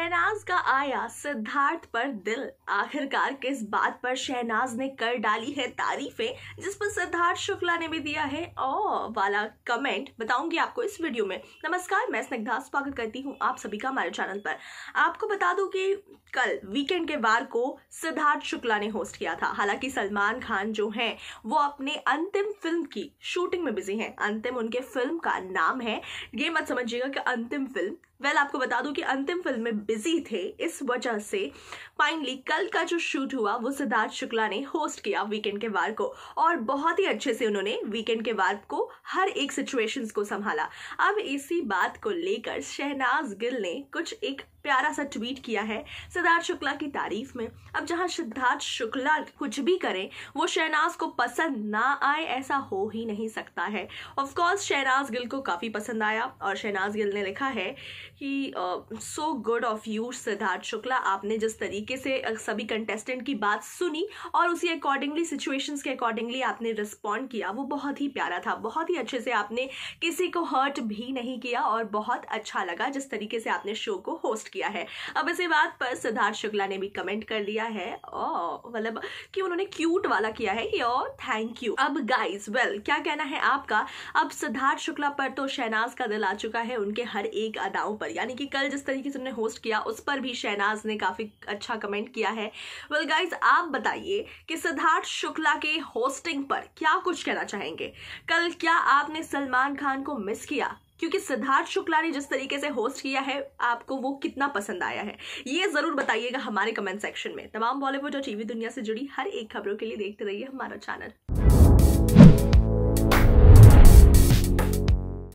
शहनाज का आया सिद्धार्थ पर दिल आखिरकार किस बात पर शहनाज ने कर डाली है तारीफें जिस पर सिद्धार्थ शुक्ला ने भी दिया है ओ वाला कमेंट बताऊंगी आपको इस वीडियो में नमस्कार मैं स्निग्धा स्वागत करती हूं आप सभी का हमारे चैनल पर आपको बता दूं कि कल वीकेंड के वार को सिद्धार्थ शुक्ला ने होस्ट किया था हालांकि सलमान खान जो है वो अपने अंतिम फिल्म की शूटिंग में बिजी है अंतिम उनके फिल्म का नाम है ये मत समझिएगा कि अंतिम फिल्म वेल आपको बता दूं कि अंतिम फिल्म में बिजी थे इस वजह से फाइनली कल का जो शूट हुआ वो सिद्धार्थ शुक्ला ने होस्ट किया वीकेंड के वार को और बहुत ही अच्छे से उन्होंने वीकेंड के वार को हर एक सिचुएशन को संभाला अब इसी बात को लेकर शहनाज गिल ने कुछ एक प्यारा सा ट्वीट किया है सिद्धार्थ शुक्ला की तारीफ में अब जहां सिद्धार्थ शुक्ला कुछ भी करें वो शहनाज को पसंद ना आए ऐसा हो ही नहीं सकता है ऑफ कोर्स शहनाज गिल को काफ़ी पसंद आया और शहनाज गिल ने लिखा है कि so good of you Siddharth Shukla आपने जिस तरीके से सभी कंटेस्टेंट की बात सुनी और उसी अकॉर्डिंगली सिचुएशंस के अकॉर्डिंगली आपने रिस्पॉन्ड किया वो बहुत ही प्यारा था बहुत ही अच्छे से आपने किसी को हर्ट भी नहीं किया और बहुत अच्छा लगा जिस तरीके से आपने शो को होस्ट किया है अब इसी बात पर सिद्धार्थ शुक्ला ने भी कमेंट कर लिया है मतलब कि उन्होंने क्यूट वाला किया है यो थैंक यू अब गाइज वेल क्या कहना है आपका अब सिद्धार्थ शुक्ला पर तो शहनाज का दिल आ चुका है उनके हर एक अदाओं पर यानी कि कल जिस तरीके से उन्होंने होस्ट पोस्ट किया उस पर भी शहनाज ने काफ़ी अच्छा कमेंट किया है वेल well गाइज आप बताइए कि सिद्धार्थ शुक्ला के होस्टिंग पर क्या कुछ कहना चाहेंगे कल क्या आपने सलमान खान को मिस किया क्योंकि सिद्धार्थ शुक्ला ने जिस तरीके से होस्ट किया है आपको वो कितना पसंद आया है ये जरूर बताइएगा हमारे कमेंट सेक्शन में तमाम बॉलीवुड और टीवी दुनिया से जुड़ी हर एक खबरों के लिए देखते रहिए हमारा चैनल